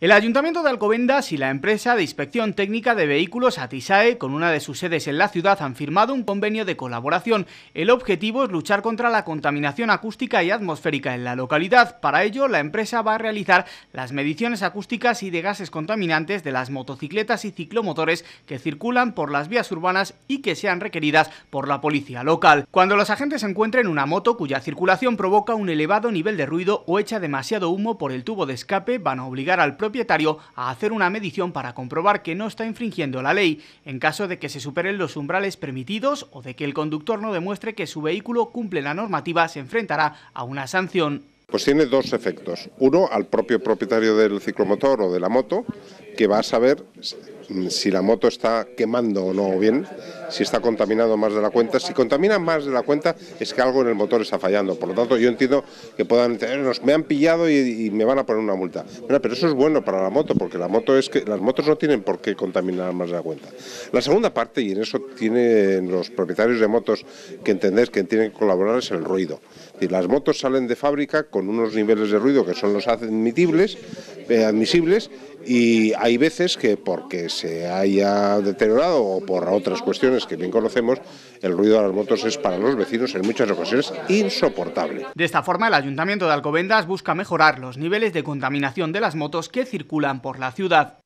El Ayuntamiento de Alcobendas y la empresa de inspección técnica de vehículos Atisae, con una de sus sedes en la ciudad, han firmado un convenio de colaboración. El objetivo es luchar contra la contaminación acústica y atmosférica en la localidad. Para ello, la empresa va a realizar las mediciones acústicas y de gases contaminantes de las motocicletas y ciclomotores que circulan por las vías urbanas y que sean requeridas por la policía local. Cuando los agentes encuentren una moto cuya circulación provoca un elevado nivel de ruido o echa demasiado humo por el tubo de escape, van a obligar al propio propietario a hacer una medición para comprobar que no está infringiendo la ley, en caso de que se superen los umbrales permitidos o de que el conductor no demuestre que su vehículo cumple la normativa, se enfrentará a una sanción. Pues tiene dos efectos. Uno, al propio propietario del ciclomotor o de la moto, que va a saber si la moto está quemando o no bien, si está contaminado más de la cuenta. Si contamina más de la cuenta es que algo en el motor está fallando. Por lo tanto, yo entiendo que puedan decir, eh, me han pillado y, me van a poner una multa. pero eso es bueno para la moto, porque la moto es que las motos no tienen por qué contaminar más de la cuenta. La segunda parte, y en eso tienen los propietarios de motos que entender que tienen que colaborar, es el ruido. Y las motos salen de fábrica con unos niveles de ruido que son los admitibles, eh, admisibles, y hay veces que porque se haya deteriorado o por otras cuestiones que bien conocemos, el ruido de las motos es para los vecinos en muchas ocasiones insoportable. De esta forma, el Ayuntamiento de Alcobendas busca mejorar los niveles de contaminación de las motos que circulan por la ciudad.